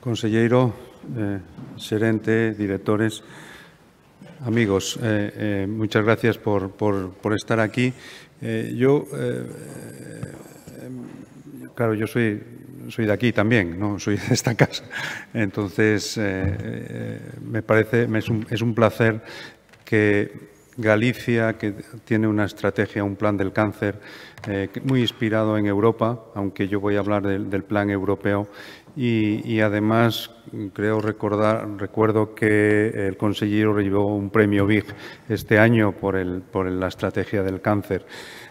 Conselleiro, eh, serente, directores, amigos, eh, eh, muchas gracias por, estar aquí. Eh, yo, claro, yo soy, soy de aquí también, no soy de esta casa. Entonces, me parece, es, un, placer que Galicia, que tiene una estrategia, un plan del cáncer muy inspirado en Europa, aunque yo voy a hablar del plan europeo y, además creo recordar, recuerdo que el consejero recibió un premio BIG este año por, el, por la estrategia del cáncer.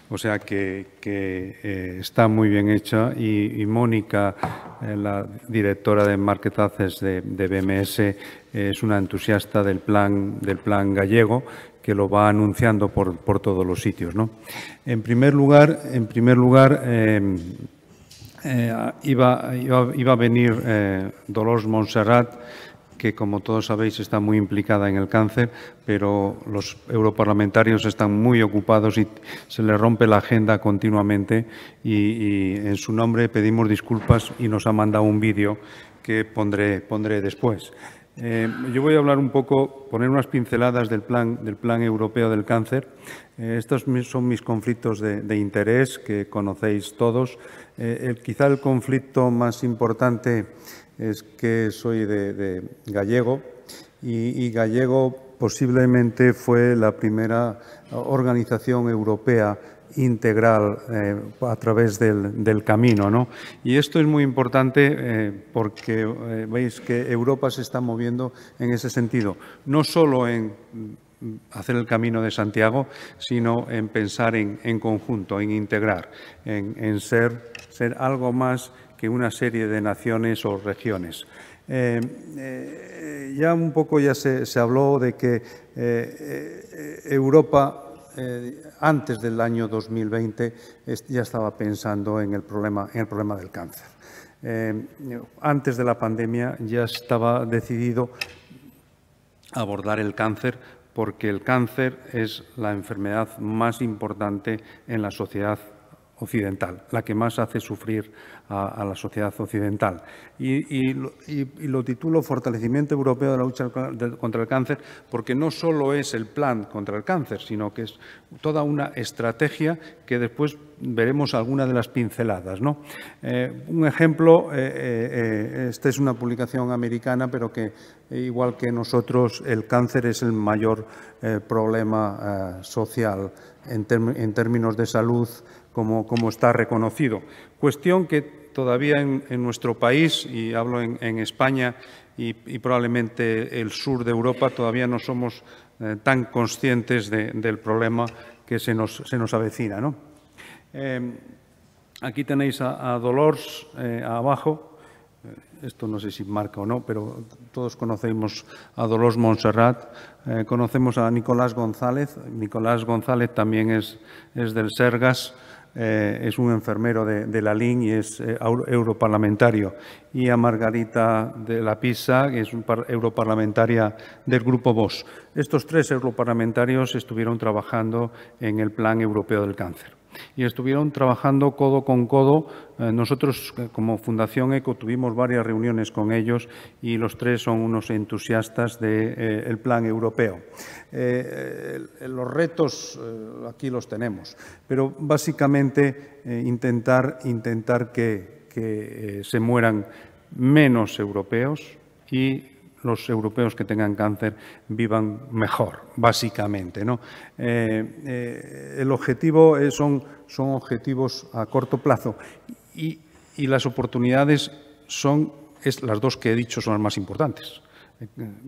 O sea que, eh, está muy bien hecha y, Mónica, eh, la directora de Market Access de, BMS, es una entusiasta del plan, del plan gallego que lo va anunciando por, por todos los sitios. En primer lugar, en primer lugar eh, eh, iba, iba, a venir eh, Dolores Montserrat, que como todos sabéis está muy implicada en el cáncer, pero los europarlamentarios están muy ocupados y se le rompe la agenda continuamente y en su nombre pedimos disculpas y nos ha mandado un vídeo que pondré, pondré después. Eh, yo voy a hablar un poco, poner unas pinceladas del plan, del plan europeo del cáncer. Eh, estos son mis conflictos de, interés que conocéis todos. Eh, quizá el conflicto más importante es que soy de, gallego y, gallego posiblemente fue la primera organización europea integral eh, a través del, camino. ¿no? Y esto es muy importante eh, porque eh, veis que Europa se está moviendo en ese sentido, no solo en hacer el camino de Santiago, sino en pensar en, conjunto, en integrar, en, ser, ser algo más que una serie de naciones o regiones. ya un poco ya se, habló de que Europa eh, antes del año 2020 ya estaba pensando en el problema, el problema del cáncer. Eh, antes de la pandemia ya estaba decidido abordar el cáncer porque el cáncer es la enfermedad más importante en la sociedad occidental, la que más hace sufrir a, la sociedad occidental. Y, lo titulo Fortalecimiento Europeo de la lucha contra el cáncer, porque no solo es el plan contra el cáncer, sino que es toda una estrategia que después veremos algunas de las pinceladas. Eh, un ejemplo, eh, eh, esta es una publicación americana, pero que igual que nosotros, el cáncer es el mayor problema social en términos de salud como, está reconocido. Cuestión que todavía en, nuestro país, y hablo en, España y, probablemente el sur de Europa, todavía no somos eh, tan conscientes del problema que se nos, avecina. Em, aquí tenéis a, a Dolores eh, abajo, eh, esto no sé si marca o no, pero todos conocemos a Dolors Montserrat, conocemos a Nicolás González, Nicolás González también es, es del Sergas, eh, es un enfermero de, la LIN y es eh, europarlamentario. Y a Margarita de la Pisa, que es europarlamentaria del Grupo VOS. Estos tres europarlamentarios estuvieron trabajando en el Plan Europeo del Cáncer y estuvieron trabajando codo con codo. Eh, nosotros eh, como Fundación ECO tuvimos varias reuniones con ellos y los tres son unos entusiastas del eh, plan europeo. los retos aquí los tenemos, pero básicamente intentar, intentar que, que se mueran menos europeos y los europeos que tengan cáncer vivan mejor, básicamente. Eh, eh, el objetivo son, son objetivos a corto plazo y, las oportunidades son, es, las dos que he dicho son las más importantes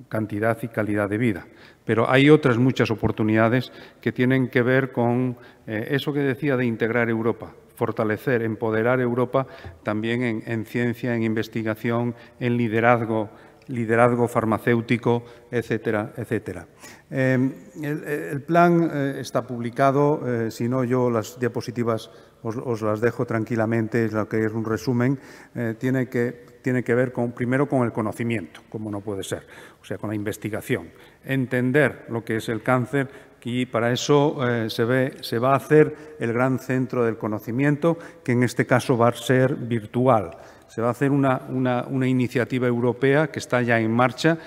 cantidad y calidad de vida. Pero hay otras muchas oportunidades que tienen que ver con eh, eso que decía de integrar Europa, fortalecer, empoderar Europa también en ciencia, en investigación, en liderazgo liderazgo farmacéutico, etcétera, etcétera. Em, el, plan eh, está publicado, eh, si no yo las diapositivas os, las dejo tranquilamente, es lo que es un resumen, eh, tiene que, tiene, que, ver con, primero con el conocimiento, como no puede ser, o sea, con la investigación, entender lo que es el cáncer y para eso se va a hacer el gran centro del conocimiento, que en este caso va a ser virtual se va a hacer una, una, iniciativa europea que está ya en marcha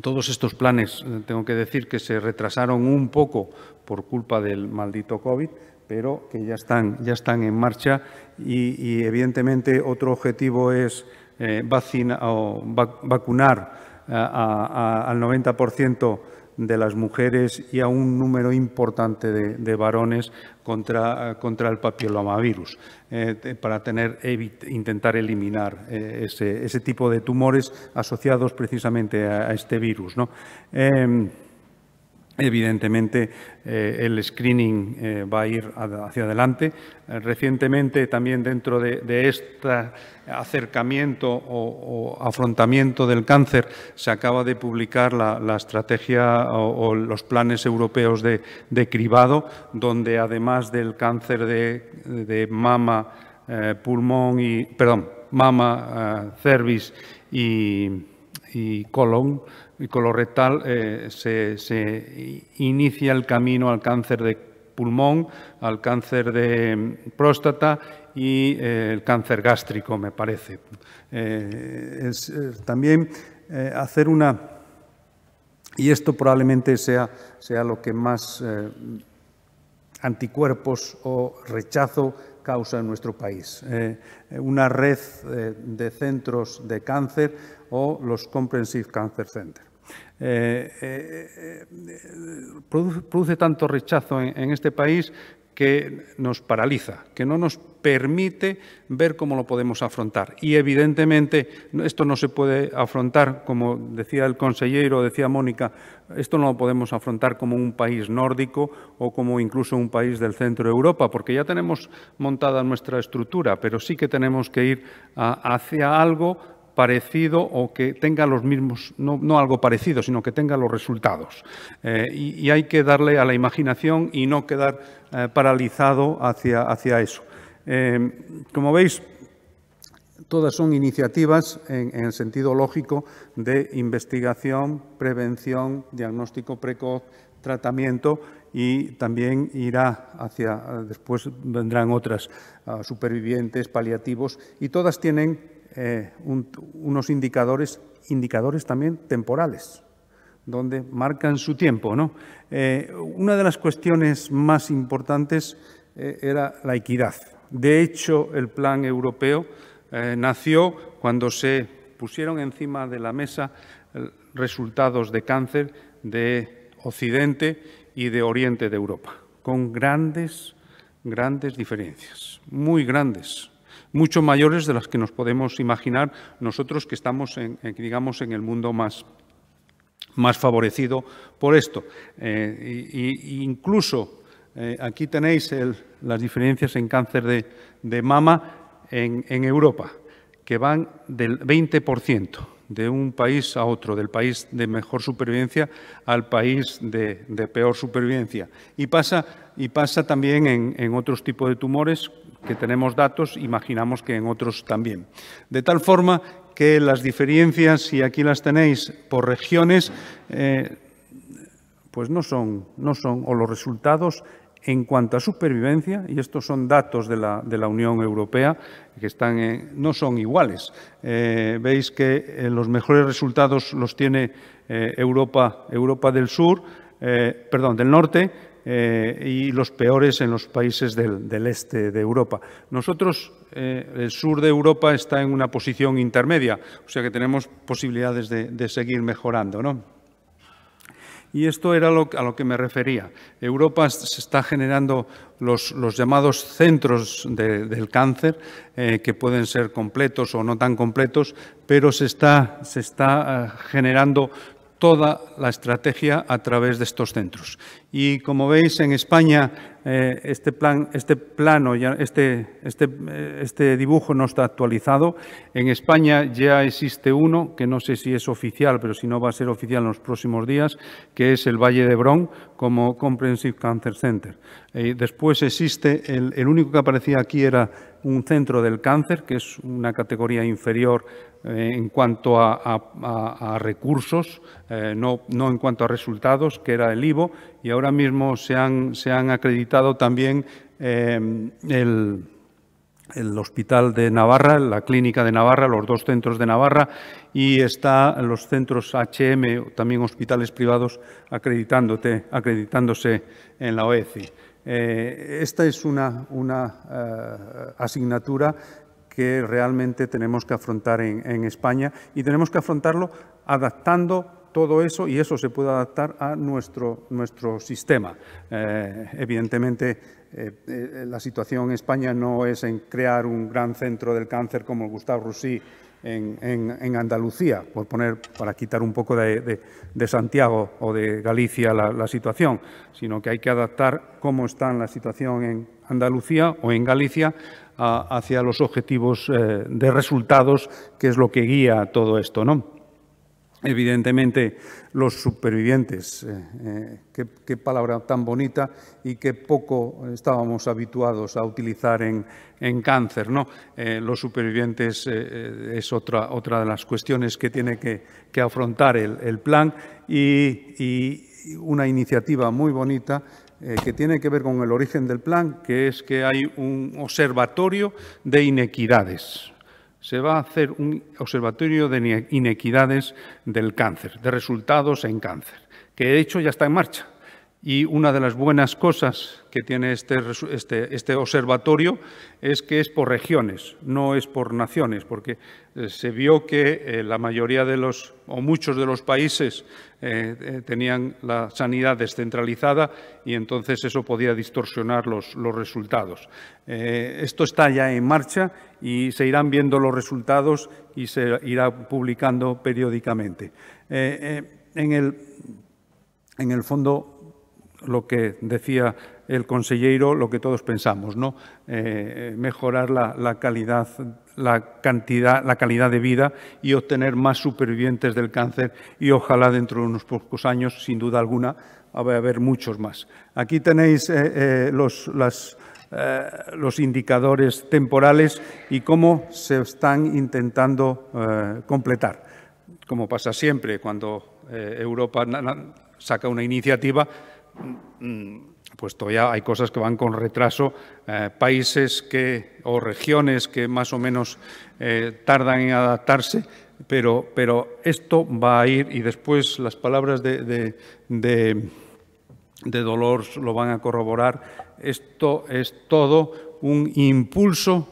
todos estos planes, eh, tengo que decir que se retrasaron un poco por culpa del maldito COVID, pero que ya están, ya están en marcha y, evidentemente otro objetivo es eh, vacunar eh, al 90% de las mujeres y a un número importante de, varones contra, contra, el papilomavirus, eh, para tener, intentar eliminar eh, ese, tipo de tumores asociados precisamente a, este virus. Em, Evidentemente, eh, el screening eh, va a ir hacia adelante. Eh, recientemente, también dentro de, este acercamiento o, afrontamiento del cáncer, se acaba de publicar la, estrategia o, los planes europeos de, cribado, donde además del cáncer de, mama, pulmón y, perdón, mama, cervix y colon, colorectal eh, se, se, inicia el camino al cáncer de pulmón, al cáncer de mm, próstata y eh, el cáncer gástrico, me parece. Eh, eh, también hacer una, y esto probablemente sea, sea lo que más anticuerpos o rechazo causa en nuestro país. una red de centros de cáncer o los Comprehensive Cancer Centers. Eh, eh, produce, tanto rechazo en, en este país que nos paraliza, que no nos permite ver cómo lo podemos afrontar. Y evidentemente esto no se puede afrontar, como decía el consejero, decía Mónica, esto no lo podemos afrontar como un país nórdico o como incluso un país del centro de Europa, porque ya tenemos montada nuestra estructura, pero sí que tenemos que ir hacia algo parecido o que tenga los mismos, no, algo parecido, sino que tenga los resultados. Eh, y, hay que darle a la imaginación y no quedar eh, paralizado hacia, hacia eso. Eh, como veis, todas son iniciativas en, en, sentido lógico de investigación, prevención, diagnóstico precoz, tratamiento y también irá hacia, después vendrán otras, ah, supervivientes, paliativos, y todas tienen eh, unos indicadores, indicadores también temporales, donde marcan su tiempo. Eh, una de las cuestiones más importantes eh, era la equidad. De hecho, el plan europeo nació cuando se pusieron encima de la mesa resultados de cáncer de Occidente y de Oriente de Europa, con grandes, grandes diferencias, muy grandes mucho mayores de las que nos podemos imaginar nosotros que estamos, en, digamos, en el mundo más, más favorecido por esto. Eh, y, incluso eh, aquí tenéis las diferencias en cáncer de, mama en, Europa, que van del 20% de un país a otro, del país de mejor supervivencia al país de, peor supervivencia. Y pasa, y pasa también en otros tipos de tumores, que tenemos datos, imaginamos que en otros también. De tal forma que las diferencias, si aquí las tenéis por regiones, eh, pues no son, no son, o los resultados en cuanto a supervivencia, y estos son datos de la, Unión Europea, que están no son iguales. Eh, veis que eh, los mejores resultados los tiene Europa, Europa del Sur, perdón, del Norte, eh, y los peores en los países del, este de Europa. Nosotros, eh, el sur de Europa está en una posición intermedia, o sea que tenemos posibilidades de, seguir mejorando, Y esto era a lo que me refería. Europa se está generando los, llamados centros del cáncer, eh, que pueden ser completos o no tan completos, pero se está, se está generando toda la estrategia a través de estos centros. Y como veis, en España eh, este, plan, este plano, ya, este, este, eh, este dibujo no está actualizado. En España ya existe uno, que no sé si es oficial, pero si no va a ser oficial en los próximos días, que es el Valle de Bron como Comprehensive Cancer Center. Eh, después existe, el único que aparecía aquí era un centro del cáncer, que es una categoría inferior eh, en cuanto a, recursos, eh, no, en cuanto a resultados, que era el IVO, y ahora mismo se han, acreditado también eh, el, Hospital de Navarra, la Clínica de Navarra, los dos centros de Navarra y están los centros HM, también hospitales privados, acreditándose en la OECI. Eh, esta es una, eh, asignatura que realmente tenemos que afrontar en, España y tenemos que afrontarlo adaptando todo eso y eso se puede adaptar a nuestro, sistema. Eh, evidentemente, la situación en España no es en crear un gran centro del cáncer como Gustavo Roussy en, Andalucía, por poner, para quitar un poco de, Santiago o de Galicia la, situación, sino que hay que adaptar cómo está la situación en Andalucía o en Galicia hacia los objetivos eh, de resultados, que es lo que guía todo esto, ¿no? evidentemente los supervivientes. Eh, eh, qué, palabra tan bonita y qué poco estábamos habituados a utilizar en, cáncer. ¿no? Eh, los supervivientes es otra, de las cuestiones que tiene que, afrontar el, el plan y, y, una iniciativa muy bonita que tiene que ver con el origen del plan, que es que hay un observatorio de inequidades se va a hacer un observatorio de inequidades del cáncer, de resultados en cáncer, que de hecho ya está en marcha. Y una de las buenas cosas que tiene este, este, este, observatorio es que es por regiones, no es por naciones, porque eh, se vio que eh, la mayoría de los, o muchos de los países eh, tenían la sanidad descentralizada y entonces eso podía distorsionar los, resultados. esto está ya en marcha y se irán viendo los resultados y se irá publicando periódicamente. en el fondo lo que decía el consejero, lo que todos pensamos, eh, mejorar la, calidad, la cantidad, la calidad de vida y obtener más supervivientes del cáncer y ojalá dentro de unos pocos años, sin duda alguna, va a haber muchos más. Aquí tenéis eh, eh, los, los indicadores temporales y cómo se están intentando completar. Como pasa siempre, cuando Europa saca una iniciativa, Mm, pues todavía hay cosas que van con retraso, eh, países que, o regiones que más o menos eh, tardan en adaptarse, pero, esto va a ir y después las palabras de, de, lo van a corroborar. Esto es todo un impulso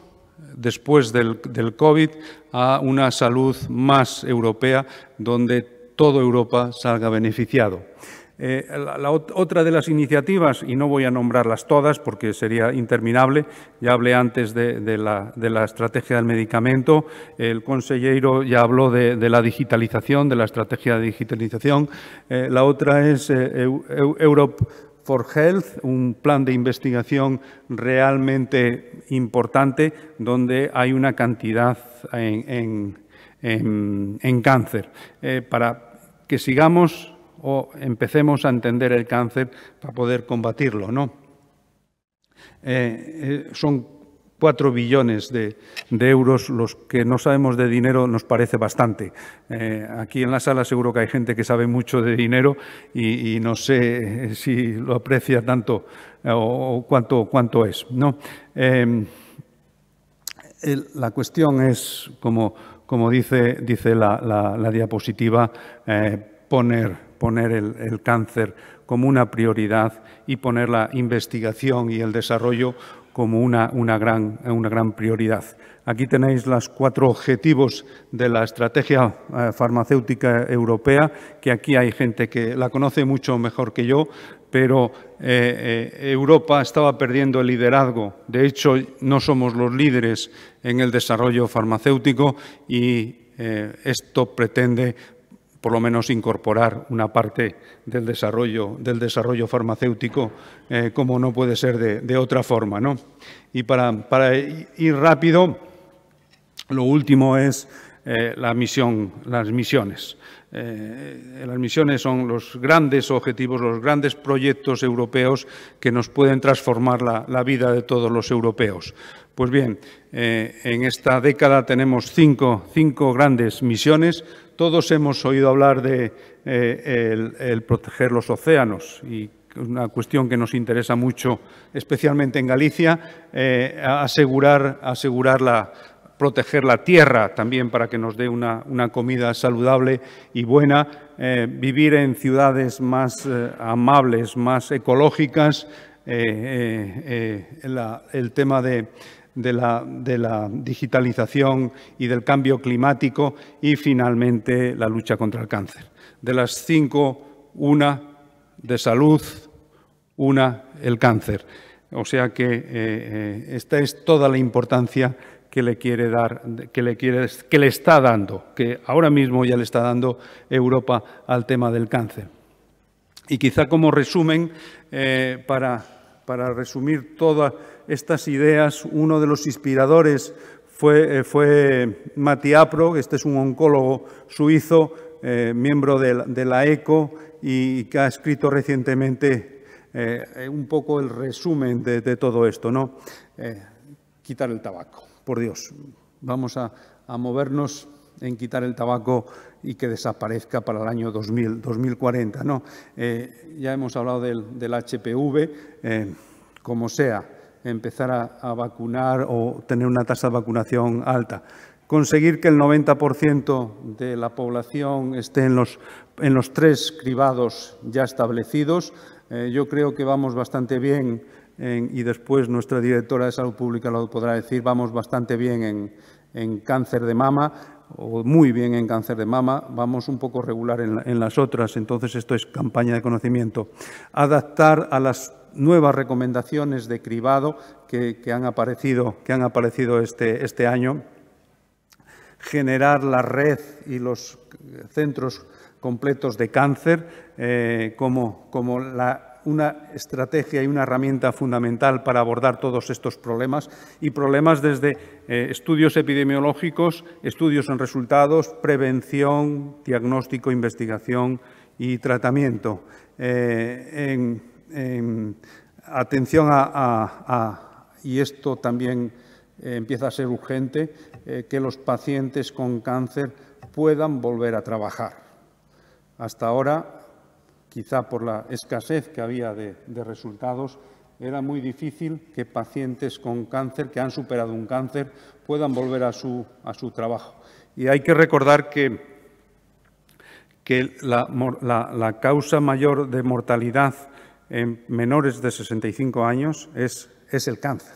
después del, del COVID a una salud más europea donde toda Europa salga beneficiado. Eh, la, otra de las iniciativas, y no voy a nombrarlas todas porque sería interminable, ya hablé antes de, la, estrategia del medicamento, el consejero ya habló de, la digitalización, de la estrategia de digitalización, eh, la otra es eh, Europe for Health, un plan de investigación realmente importante donde hay una cantidad en, en cáncer, para que sigamos o empecemos a entender el cáncer para poder combatirlo, ¿no? Eh, eh, son cuatro billones de, euros los que no sabemos de dinero, nos parece bastante. Eh, aquí en la sala seguro que hay gente que sabe mucho de dinero y, no sé si lo aprecia tanto o, cuánto, cuánto es, ¿no? la cuestión es, como, como dice, dice la, diapositiva, poner poner el, cáncer como una prioridad y poner la investigación y el desarrollo como una, una, gran, una, gran, prioridad. Aquí tenéis los cuatro objetivos de la estrategia eh, farmacéutica europea, que aquí hay gente que la conoce mucho mejor que yo, pero eh, eh, Europa estaba perdiendo el liderazgo. De hecho, no somos los líderes en el desarrollo farmacéutico y esto pretende por lo menos incorporar una parte del desarrollo, del desarrollo farmacéutico, eh, como no puede ser de, otra forma. ¿no? Y para, ir rápido, lo último es eh, la misión, las misiones. Eh, las misiones son los grandes objetivos, los grandes proyectos europeos que nos pueden transformar la, vida de todos los europeos. Pues bien, en esta década tenemos cinco grandes misiones, todos hemos oído hablar de eh, el, proteger los océanos y una cuestión que nos interesa mucho, especialmente en Galicia, eh, asegurar, la, proteger la tierra también para que nos dé una, comida saludable y buena, eh, vivir en ciudades más amables, más ecológicas, el tema de, de la, digitalización y del cambio climático y finalmente la lucha contra el cáncer. De las cinco, una de salud, una el cáncer. O sea que eh, eh, esta es toda la importancia que le quiere dar, que le, quiere, que le está dando, que ahora mismo ya le está dando Europa al tema del cáncer. Y quizá como resumen, eh, para para resumir todas estas ideas, uno de los inspiradores fue, eh, fue Apro, este es un oncólogo suizo, eh, miembro de la, ECO e y que ha escrito recientemente eh, un poco el resumen de, todo esto, ¿no? quitar el tabaco, por Dios. Vamos a movernos en quitar el tabaco y que desaparezca para el año 2000, 2040. No, eh, ya hemos hablado del, HPV, eh, como sea, empezar a, vacunar o tener una tasa de vacunación alta. Conseguir que el 90% de la población esté en los, en los tres cribados ya establecidos. Eh, yo creo que vamos bastante bien y después nuestra directora de Salud Pública lo podrá decir, vamos bastante bien en, en cáncer de mama o muy bien en cáncer de mama, vamos un poco regular en, las otras, entonces esto es campaña de conocimiento. Adaptar a las nuevas recomendaciones de cribado que, han aparecido, que han aparecido este, este año, generar la red y los centros completos de cáncer eh, como, como la una estrategia y una herramienta fundamental para abordar todos estos problemas y problemas desde eh, estudios epidemiológicos, estudios en resultados, prevención, diagnóstico, investigación y tratamiento. Eh, en, atención a, y esto también eh, empieza a ser urgente, que los pacientes con cáncer puedan volver a trabajar. Hasta ahora quizá por la escasez que había de, resultados, era muy difícil que pacientes con cáncer, que han superado un cáncer, puedan volver a su, trabajo. Y hay que recordar que, que la, causa mayor de mortalidad en menores de 65 años es, es el cáncer,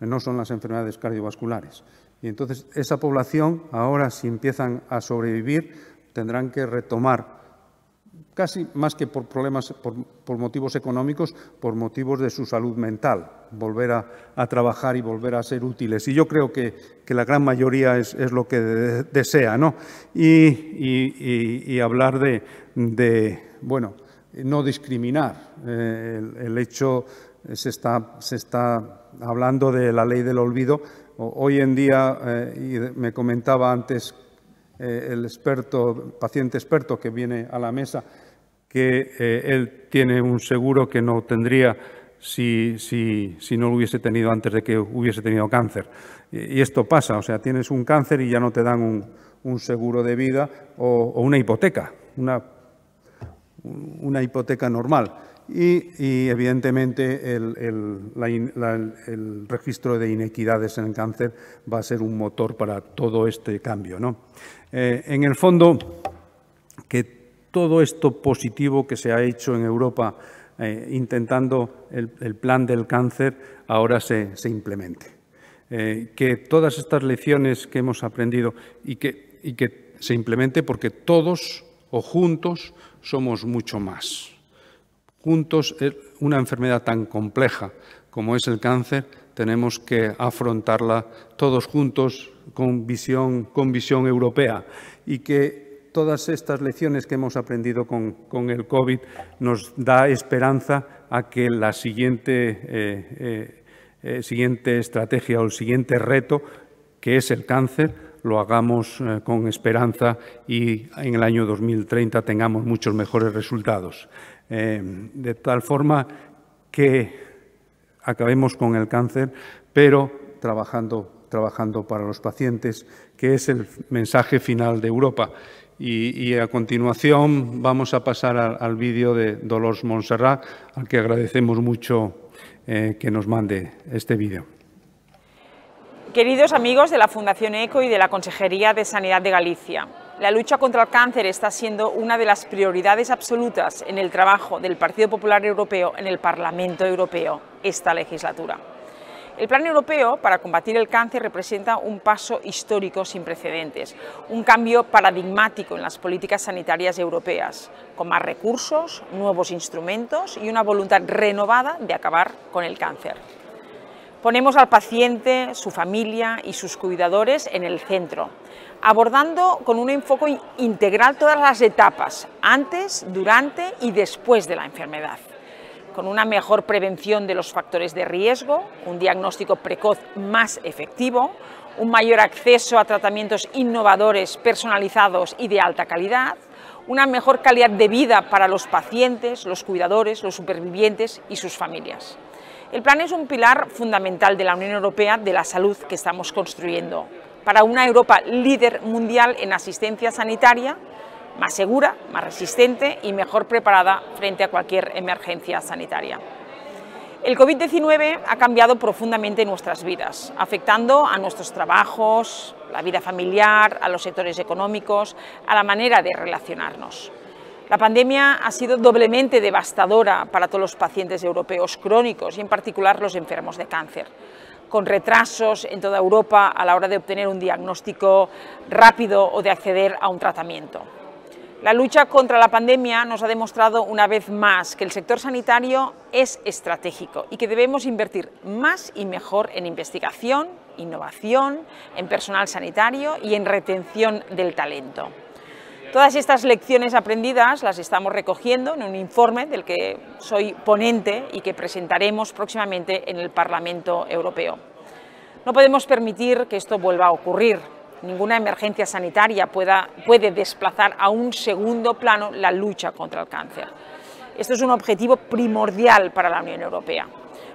no son las enfermedades cardiovasculares. Y entonces esa población, ahora si empiezan a sobrevivir, tendrán que retomar casi más que por problemas, por, motivos económicos, por motivos de su salud mental, volver a, trabajar y volver a ser útiles. Y yo creo que, que la gran mayoría es, lo que desea, ¿no? Y, hablar de, bueno, no discriminar. Eh, el, hecho se está, se está hablando de la ley del olvido. Hoy en día, eh, y me comentaba antes eh, el experto, paciente experto que viene a la mesa, que eh, él tiene un seguro que no tendría si, si, no lo hubiese tenido antes de que hubiese tenido cáncer. Y, esto pasa, o sea, tienes un cáncer y ya no te dan un, seguro de vida o, una hipoteca, una, una hipoteca normal. Y, evidentemente el, registro de inequidades en el cáncer va a ser un motor para todo este cambio. ¿no? Eh, en el fondo, todo esto positivo que se ha hecho en Europa eh, intentando el, plan del cáncer ahora se, implemente. Eh, que todas estas lecciones que hemos aprendido y que, y que se implemente porque todos o juntos somos mucho más. Juntos, una enfermedad tan compleja como es el cáncer, tenemos que afrontarla todos juntos con visión, con visión europea y que todas estas lecciones que hemos aprendido con, el COVID nos da esperanza a que la eh, eh, eh, siguiente, estrategia o el siguiente reto, que es el cáncer, lo hagamos con esperanza y en el año 2030 tengamos muchos mejores resultados. de tal forma que acabemos con el cáncer, pero trabajando para los pacientes, que es el mensaje final de Europa. Y, a continuación vamos a pasar al, vídeo de Dolores Montserrat, al que agradecemos mucho eh, que nos mande este vídeo. Queridos amigos de la Fundación ECO y de la Consejería de Sanidad de Galicia, la lucha contra el cáncer está siendo una de las prioridades absolutas en el trabajo del Partido Popular Europeo en el Parlamento Europeo esta legislatura. El Plan Europeo para combatir el cáncer representa un paso histórico sin precedentes, un cambio paradigmático en las políticas sanitarias europeas, con más recursos, nuevos instrumentos y una voluntad renovada de acabar con el cáncer. Ponemos al paciente, su familia y sus cuidadores en el centro, abordando con un enfoque integral todas las etapas, antes, durante y después de la enfermedad con una mejor prevención de los factores de riesgo, un diagnóstico precoz más efectivo, un mayor acceso a tratamientos innovadores, personalizados y de alta calidad, una mejor calidad de vida para los pacientes, los cuidadores, los supervivientes y sus familias. El plan es un pilar fundamental de la Unión Europea de la salud que estamos construyendo para una Europa líder mundial en asistencia sanitaria, más segura, más resistente y mejor preparada frente a cualquier emergencia sanitaria. El COVID-19 ha cambiado profundamente nuestras vidas, afectando a nuestros trabajos, la vida familiar, a los sectores económicos, a la manera de relacionarnos. La pandemia ha sido doblemente devastadora para todos los pacientes europeos crónicos y en particular los enfermos de cáncer, con retrasos en toda Europa a la hora de obtener un diagnóstico rápido o de acceder a un tratamiento. La lucha contra la pandemia nos ha demostrado una vez más que el sector sanitario es estratégico y que debemos invertir más y mejor en investigación, innovación, en personal sanitario y en retención del talento. Todas estas lecciones aprendidas las estamos recogiendo en un informe del que soy ponente y que presentaremos próximamente en el Parlamento Europeo. No podemos permitir que esto vuelva a ocurrir ninguna emergencia sanitaria puede desplazar a un segundo plano la lucha contra el cáncer. Esto es un objetivo primordial para la Unión Europea.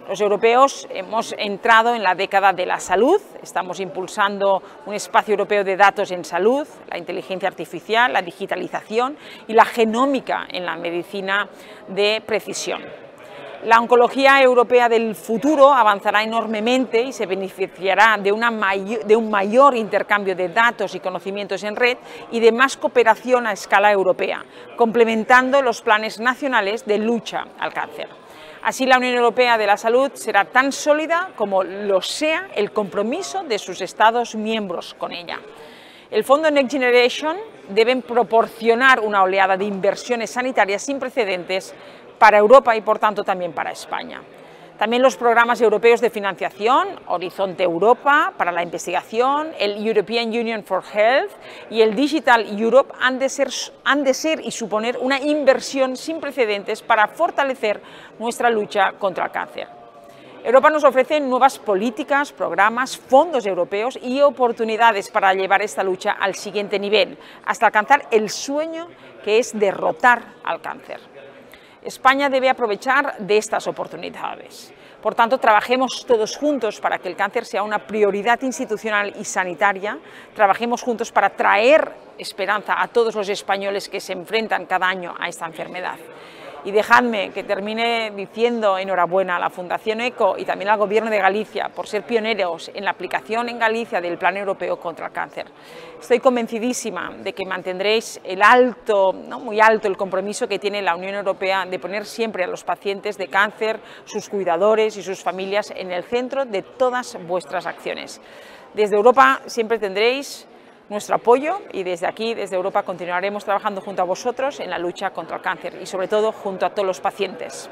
Los europeos hemos entrado en la década de la salud, estamos impulsando un espacio europeo de datos en salud, la inteligencia artificial, la digitalización y la genómica en la medicina de precisión. La oncología europea del futuro avanzará enormemente y se beneficiará de, un mayor intercambio de datos y conocimientos en red y de más cooperación a escala europea, complementando los planes nacionales de lucha al cáncer. Así la Unión Europea de la Salud será tan sólida como lo sea el compromiso de sus Estados miembros con ella. El Fondo Next Generation debe proporcionar una oleada de inversiones sanitarias sin precedentes para Europa y por tanto también para España. También los programas europeos de financiación, Horizonte Europa para la investigación, el European Union for Health y el Digital Europe han de, ser, y suponer una inversión sin precedentes para fortalecer nuestra lucha contra el cáncer. Europa nos ofrece nuevas políticas, programas, fondos europeos y oportunidades para llevar esta lucha al siguiente nivel, hasta alcanzar el sueño que es derrotar al cáncer. España debe aprovechar de estas oportunidades. Por tanto, trabajemos todos juntos para que el cáncer sea una prioridad institucional y sanitaria. Trabajemos juntos para traer esperanza a todos los españoles que se enfrentan cada año a esta enfermedad. Y dejadme que termine diciendo enhorabuena a la Fundación ECO y también al Gobierno de Galicia por ser pioneros en la aplicación en Galicia del Plan Europeo contra el Cáncer. Estoy convencidísima de que mantendréis el alto, ¿no? muy alto, el compromiso que tiene la Unión Europea de poner siempre a los pacientes de cáncer, sus cuidadores y sus familias en el centro de todas vuestras acciones. Desde Europa siempre tendréis nuestro apoyo y desde aquí, desde Europa, continuaremos trabajando junto a vosotros en la lucha contra el cáncer y sobre todo junto a todos los pacientes.